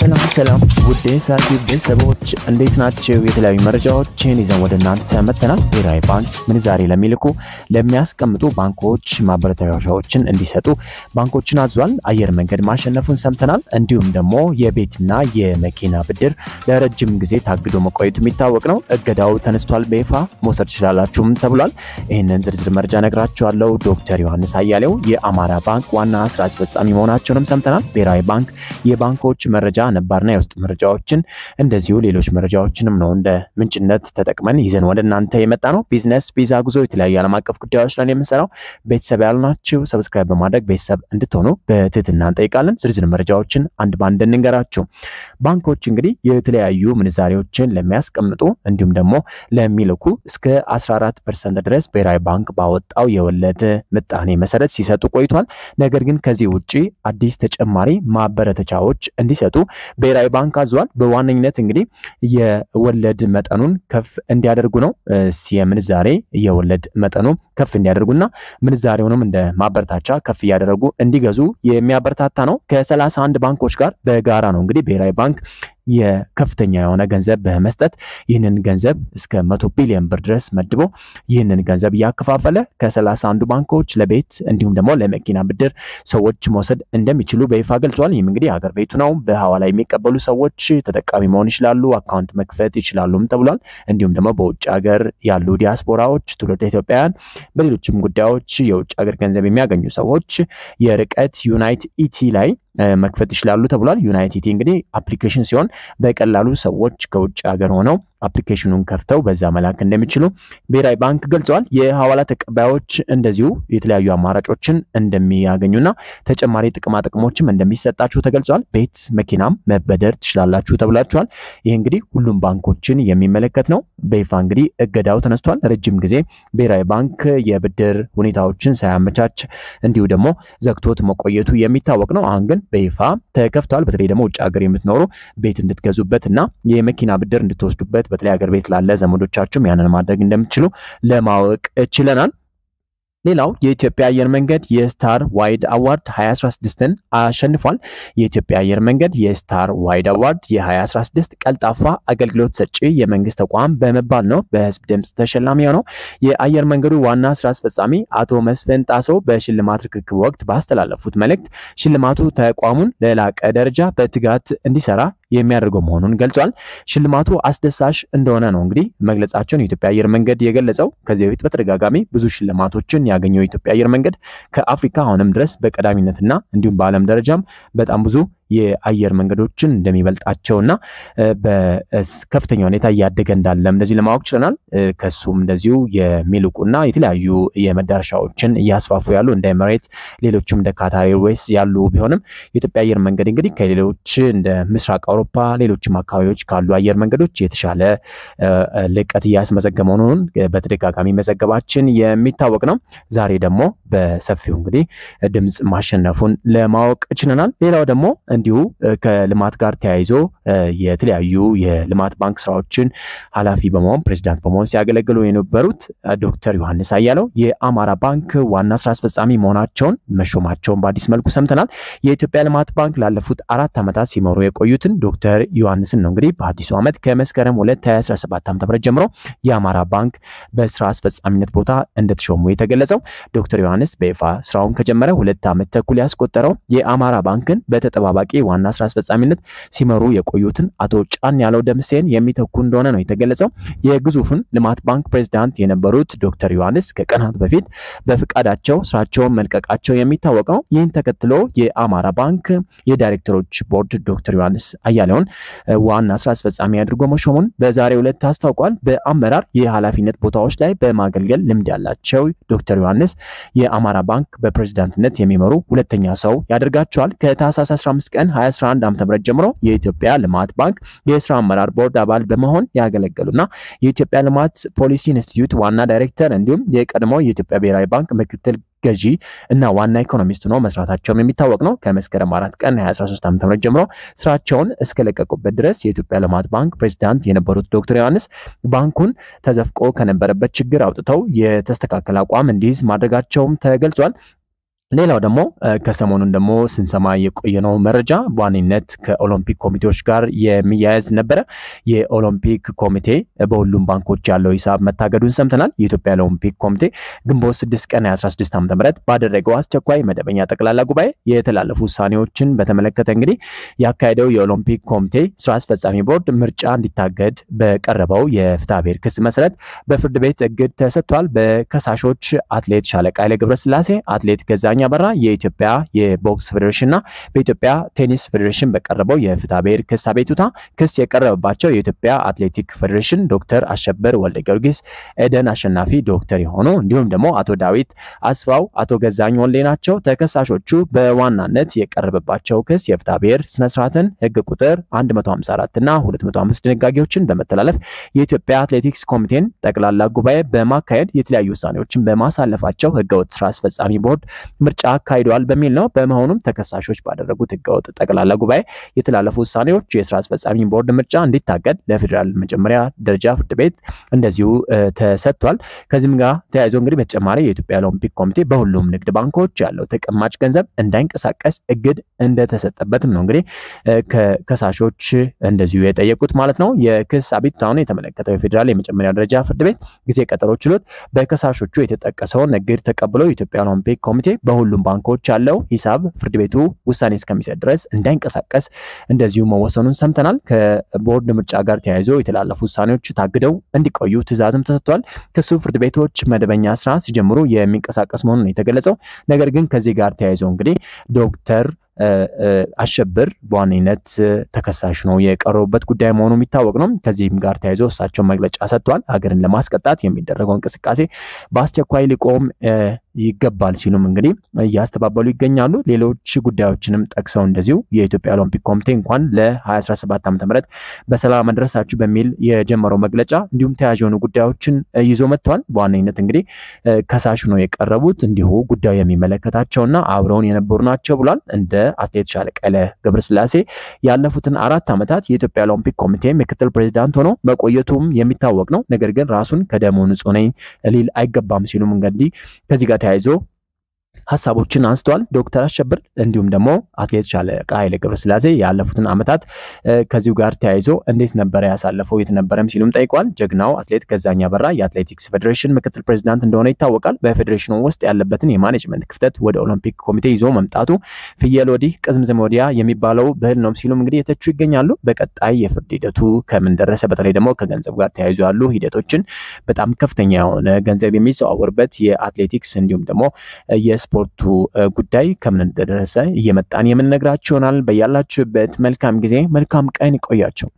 ሰላም ሰላም ውድ የሳቲ ቤተሰቦች እንዴት ናቸው? የተለያዩ መረጃዎችን ይዘን ወደ እናንተ መጥተናል። ብሔራዊ ባንክ ምንዛሬ ለሚልኩ ለሚያስቀምጡ ባንኮች ማበረታቻዎችን እንዲሰጡ ባንኮችን አዟል። አየር መንገድ ማሸነፉን ሰምተናል። እንዲሁም ደግሞ የቤትና የመኪና ብድር ለረጅም ጊዜ ታግዶ መቆየቱ የሚታወቅ ነው። እገዳው ተነስቷል። በይፋ መውሰድ ትችላላችሁም ተብሏል። ይህንን ዝርዝር መረጃ ነግራችኋለሁ። ዶክተር ዮሐንስ አያሌው የአማራ ባንክ ዋና ስራ አስፈጻሚ መሆናቸውንም ሰምተናል። ብሔራዊ ባንክ የባንኮች መረጃ ነባርና የውስጥ መረጃዎችን እንደዚሁ ሌሎች መረጃዎችንም ነው እንደ ምንጭነት ተጠቅመን ይዘን ወደ እናንተ የመጣ ነው። ቢዝነስ፣ ቪዛ፣ ጉዞ፣ የተለያዩ ዓለም አቀፍ ጉዳዮች ላይ የምንሰራው ቤተሰብ ያልናችሁ ሰብስክራይብ በማድረግ ቤተሰብ እንድትሆኑ በትህትና እንጠይቃለን። ዝርዝር መረጃዎችን አንድ በአንድ እንንገራችሁ። ባንኮች እንግዲህ የተለያዩ ምንዛሬዎችን ለሚያስቀምጡ እንዲሁም ደግሞ ለሚልኩ እስከ 14 ፐርሰንት ድረስ ብሔራዊ ባንክ ባወጣው የወለድ ምጣኔ መሰረት ሲሰጡ ቆይቷል። ነገር ግን ከዚህ ውጭ አዲስ ተጨማሪ ማበረተቻዎች እንዲሰጡ ብሔራዊ ባንክ አዟል። በዋነኝነት እንግዲህ የወለድ መጠኑን ከፍ እንዲያደርጉ ነው። የምንዛሬ የወለድ መጠኑ ከፍ እንዲያደርጉና ምንዛሬውንም እንደ ማበረታቻ ከፍ እያደረጉ እንዲገዙ የሚያበረታታ ነው። ከሰላሳ አንድ ባንኮች ጋር በጋራ ነው እንግዲህ ብሔራዊ ባንክ የከፍተኛ የሆነ ገንዘብ በመስጠት ይህንን ገንዘብ እስከ መቶ ቢሊዮን ብር ድረስ መድቦ ይህንን ገንዘብ እያከፋፈለ ከሰላሳ አንዱ ባንኮች ለቤት እንዲሁም ደግሞ ለመኪና ብድር ሰዎች መውሰድ እንደሚችሉ በይፋ ገልጿል። ይህም እንግዲህ ሀገር ቤቱ ነው። በሀዋላ የሚቀበሉ ሰዎች ተጠቃሚ መሆን ይችላሉ፣ አካውንት መክፈት ይችላሉም ተብሏል። እንዲሁም ደግሞ በውጭ ሀገር ያሉ ዲያስፖራዎች፣ ትውልድ ኢትዮጵያውያን፣ በሌሎችም ጉዳዮች የውጭ ሀገር ገንዘብ የሚያገኙ ሰዎች የርቀት ዩናይት ኢቲ ላይ መክፈት ይችላሉ ተብሏል። ዩናይቲቲ እንግዲህ አፕሊኬሽን ሲሆን በቀላሉ ሰዎች ከውጭ ሀገር ሆነው አፕሊኬሽኑን ከፍተው በዛ መላክ እንደሚችሉ ብሔራዊ ባንክ ገልጸዋል። የሐዋላ ተቀባዮች እንደዚሁ የተለያዩ አማራጮችን እንደሚያገኙና ተጨማሪ ጥቅማጥቅሞችም እንደሚሰጣችሁ ተገልጿል። ቤት መኪናም መበደር ትችላላችሁ ተብላችኋል። ይህ እንግዲህ ሁሉም ባንኮችን የሚመለከት ነው። በይፋ እንግዲህ እገዳው ተነስቷል። ረጅም ጊዜ ብሔራዊ ባንክ የብድር ሁኔታዎችን ሳያመቻች እንዲሁ ደግሞ ዘግቶት መቆየቱ የሚታወቅ ነው። አሁን ግን በይፋ ተከፍቷል። በተለይ ደግሞ ውጭ ሀገር የምትኖሩ ቤት እንድትገዙበት እና የመኪና ብድር እንድትወስዱበት በተለይ ሀገር ቤት ላለ ዘመዶቻችሁም ያንን ማድረግ እንደምትችሉ ለማወቅ ችለናል። ሌላው የኢትዮጵያ አየር መንገድ የስታር ዋይድ አዋርድ 2016ን አሸንፏል። የኢትዮጵያ አየር መንገድ የስታር ዋይድ አዋርድ የ2016 ቀልጣፋ አገልግሎት ሰጪ የመንግስት ተቋም በመባል ነው በህዝብ ድምፅ ተሸላሚ የሆነው። የአየር መንገዱ ዋና ስራ አስፈጻሚ አቶ መስፍን ጣሶ በሽልማት ርክክብ ወቅት ባስተላለፉት መልእክት ሽልማቱ ተቋሙን ለላቀ ደረጃ በትጋት እንዲሰራ የሚያደርገው መሆኑን ገልጿል። ሽልማቱ አስደሳች እንደሆነ ነው እንግዲህ መግለጻቸውን የኢትዮጵያ አየር መንገድ የገለጸው። ከዚህ በፊት በተደጋጋሚ ብዙ ሽልማቶችን ያገኘው የኢትዮጵያ አየር መንገድ ከአፍሪካ አሁንም ድረስ በቀዳሚነትና እንዲሁም በዓለም ደረጃም በጣም ብዙ የአየር መንገዶችን እንደሚበልጣቸውና በከፍተኛ ሁኔታ እያደገ እንዳለም እንደዚሁ ለማወቅ ችለናል። ከሱም እንደዚሁ የሚልቁና የተለያዩ የመዳረሻዎችን እያስፋፉ ያሉ እንደ ኤምሬት ሌሎችም እንደ ካታር ኤርዌይስ ያሉ ቢሆንም የኢትዮጵያ አየር መንገድ እንግዲህ ከሌሎች እንደ ምስራቅ አውሮፓ ሌሎችም አካባቢዎች ካሉ አየር መንገዶች የተሻለ ልቀት እያስመዘገበ መሆኑን በተደጋጋሚ መዘገባችን የሚታወቅ ነው። ዛሬ ደግሞ በሰፊው እንግዲህ ድምፅ ማሸነፉን ለማወቅ ችለናል። ሌላው ደግሞ እንዲሁ ከልማት ጋር ተያይዞ የተለያዩ የልማት ባንክ ስራዎችን ኃላፊ በመሆን ፕሬዚዳንት በመሆን ሲያገለግሉ የነበሩት ዶክተር ዮሐንስ አያለው የአማራ ባንክ ዋና ስራ አስፈጻሚ መሆናቸውን መሾማቸውን በአዲስ መልኩ ሰምተናል። የኢትዮጵያ ልማት ባንክ ላለፉት አራት ዓመታት ሲመሩ የቆዩትን ዶክተር ዮሐንስን ነው እንግዲህ በአዲሱ ዓመት ከመስከረም 2 2017 ዓ ጀምሮ የአማራ ባንክ በስራ አስፈጻሚነት ቦታ እንደተሾሙ የተገለጸው ዶክተር ዮሐንስ በይፋ ስራውን ከጀመረ ሁለት ዓመት ተኩል ያስቆጠረው የአማራ ባንክን በተጠባባቂ ንቅናቄ ዋና ስራ አስፈጻሚነት ሲመሩ የቆዩትን አቶ ጫን ያለው ደምሴን የሚተኩ እንደሆነ ነው የተገለጸው። የግዙፉን ልማት ባንክ ፕሬዚዳንት የነበሩት ዶክተር ዮሐንስ ከቀናት በፊት በፍቃዳቸው ስራቸውን መልቀቃቸው የሚታወቅ ነው። ይህን ተከትሎ የአማራ ባንክ የዳይሬክተሮች ቦርድ ዶክተር ዮሐንስ አያሌውን ዋና ስራ አስፈጻሚ አድርጎ መሾሙን በዛሬው ዕለት አስታውቋል። በአመራር የኃላፊነት ቦታዎች ላይ በማገልገል ልምድ ያላቸው ዶክተር ዮሐንስ የአማራ ባንክ በፕሬዚዳንትነት የሚመሩ ሁለተኛ ሰው ያደርጋቸዋል። ከታህሳስ 15 ቀን ቀን 2011 ዓ.ም ጀምሮ የኢትዮጵያ ልማት ባንክ የስራ አመራር ቦርድ አባል በመሆን ያገለገሉና የኢትዮጵያ ልማት ፖሊሲ ኢንስቲትዩት ዋና ዳይሬክተር እንዲሁም የቀድሞ የኢትዮጵያ ብሔራዊ ባንክ ምክትል ገዢ እና ዋና ኢኮኖሚስት ሆኖ መስራታቸውም የሚታወቅ ነው። ከመስከረም አራት ቀን 2013 ዓ.ም ጀምሮ ስራቸውን እስከለቀቁበት ድረስ የኢትዮጵያ ልማት ባንክ ፕሬዚዳንት የነበሩት ዶክተር ዮሐንስ ባንኩን ተዘፍቆ ከነበረበት ችግር አውጥተው የተስተካከለ አቋም እንዲይዝ ማድረጋቸውም ተገልጿል። ሌላው ደግሞ ከሰሞኑን ደግሞ ስንሰማ የቆየነው መረጃ በዋነኝነት ከኦሎምፒክ ኮሚቴዎች ጋር የሚያያዝ ነበረ። የኦሎምፒክ ኮሚቴ በሁሉም ባንኮች ያለው ሂሳብ መታገዱን ሰምተናል። የኢትዮጵያ ኦሎምፒክ ኮሚቴ ግንቦት 6 ቀን ዓ ዓ.ም ባደረገው አስቸኳይ መደበኛ ጠቅላላ ጉባኤ የተላለፉ ውሳኔዎችን በተመለከተ እንግዲህ ያካሄደው የኦሎምፒክ ኮሚቴ ስራ አስፈጻሚ ቦርድ ምርጫ እንዲታገድ በቀረበው የፍትሐብሔር ክስ መሰረት በፍርድ ቤት እግድ ተሰጥቷል። በከሳሾች አትሌት ሻለቃ ኃይሌ ገብረስላሴ፣ አትሌት ገዛኝ አለማየሁ በራ የኢትዮጵያ የቦክስ ፌዴሬሽንና በኢትዮጵያ ቴኒስ ፌዴሬሽን በቀረበው ብሔር ክስ አቤቱታ ክስ የቀረበባቸው የኢትዮጵያ አትሌቲክ ፌዴሬሽን ዶክተር አሸበር ወልደ ጊዮርጊስ፣ ኤደን አሸናፊ ዶክተር የሆኑ እንዲሁም ደግሞ አቶ ዳዊት አስፋው፣ አቶ ገዛኝ ወሌ ናቸው። ተከሳሾቹ በዋናነት የቀረበባቸው ክስ ብሔር ስነስርዓትን ህግ ቁጥር 154 እና 205 ድንጋጌዎችን በመተላለፍ የኢትዮጵያ አትሌቲክስ ኮሚቴን ጠቅላላ ጉባኤ በማካሄድ የተለያዩ ውሳኔዎችን በማሳለፋቸው ህገወጥ ስራ አስፈጻሚ ቦርድ ምርጫ አካሂደዋል በሚል ነው። በመሆኑም ተከሳሾች ባደረጉት ህገወጥ ጠቅላላ ጉባኤ የተላለፉ ውሳኔዎች የስራ አስፈጻሚ ቦርድ ምርጫ እንዲታገድ ለፌዴራል መጀመሪያ ደረጃ ፍርድ ቤት እንደዚሁ ተሰጥቷል። ከዚህም ጋር ተያይዞ እንግዲህ በተጨማሪ የኢትዮጵያ ኦሎምፒክ ኮሚቴ በሁሉም ንግድ ባንኮች ያለው ተቀማጭ ገንዘብ እንዳይንቀሳቀስ እግድ እንደተሰጠበትም ነው እንግዲህ ከከሳሾች እንደዚሁ የጠየቁት ማለት ነው። የክስ አቤቱታውን የተመለከተው የፌዴራል የመጀመሪያ ደረጃ ፍርድ ቤት ጊዜ ቀጠሮ ችሎት በከሳሾቹ የተጠቀሰውን እግድ ተቀብሎ የኢትዮጵያ ኦሎምፒክ ኮሚቴ በሁሉም ባንኮች ያለው ሂሳብ ፍርድ ቤቱ ውሳኔ እስከሚሰጥ ድረስ እንዳይንቀሳቀስ እንደዚሁ መወሰኑን ሰምተናል። ከቦርድ ምርጫ ጋር ተያይዞ የተላለፉ ውሳኔዎች ታግደው እንዲቆዩ ትዕዛዝም ተሰጥቷል። ክሱ ፍርድ ቤቶች መደበኛ ስራ ሲጀምሩ የሚንቀሳቀስ መሆኑን የተገለጸው ነገር ግን ከዚህ ጋር ተያይዞ እንግዲህ ዶክተር አሸብር በዋነኝነት ተከሳሽ ነው የቀረቡበት ጉዳይ መሆኑ የሚታወቅ ነው። ከዚህም ጋር ተያይዞ እሳቸው መግለጫ ሰጥቷል። ሀገርን ለማስቀጣት የሚደረገው እንቅስቃሴ በአስቸኳይ ሊቆም ይገባል ሲሉም እንግዲህ እያስተባበሉ ይገኛሉ። ሌሎች ጉዳዮችንም ጠቅሰው እንደዚሁ የኢትዮጵያ ኦሎምፒክ ኮሚቴ እንኳን ለ2017 ዓ.ም በሰላም መድረሳችሁ በሚል የጀመረው መግለጫ እንዲሁም ተያዥ የሆኑ ጉዳዮችን ይዞ መጥቷል። በዋነኝነት እንግዲህ ከሳሽ ነው የቀረቡት እንዲሁ ጉዳዩ የሚመለከታቸውና አብረውን የነበሩ ናቸው ብሏል። እንደ አትሌት ሻለቀለ ገብረስላሴ ያለፉትን አራት ዓመታት የኢትዮጵያ ኦሎምፒክ ኮሚቴ ምክትል ፕሬዚዳንት ሆኖ መቆየቱም የሚታወቅ ነው። ነገር ግን ራሱን ከደሞ ንጹህ ነኝ ሊል አይገባም ሲሉም እንግዲህ ከዚህ ጋር thể giúp ሀሳቦችን አንስተዋል። ዶክተር አሸብር እንዲሁም ደግሞ አትሌት ሻለቃ ኃይሌ ገብረስላሴ ያለፉትን ዓመታት ከዚሁ ጋር ተያይዞ እንዴት ነበረ ያሳለፈው የት ነበረም ሲሉም ጠይቋል። ጀግናው አትሌት ገዛኸኝ አበራ የአትሌቲክስ ፌዴሬሽን ምክትል ፕሬዚዳንት እንደሆነ ይታወቃል። በፌዴሬሽኑ ውስጥ ያለበትን የማኔጅመንት ክፍተት ወደ ኦሎምፒክ ኮሚቴ ይዞ መምጣቱ ፍየል ወዲህ ቅዝምዝም ወዲያ የሚባለው ብህል ነው ሲሉም እንግዲህ የተቹ ይገኛሉ። በቀጣይ የፍርድ ሂደቱ ከምን ደረሰ፣ በተለይ ደግሞ ከገንዘብ ጋር ተያይዞ ያሉ ሂደቶችን በጣም ከፍተኛ የሆነ ገንዘብ የሚዘዋወርበት የአትሌቲክስ እንዲሁም ደግሞ የስፖርቱ ጉዳይ ከምን እንደደረሰ እየመጣን የምንነግራችሁ ይሆናል። በያላችሁበት መልካም ጊዜ፣ መልካም ቀን ይቆያቸው።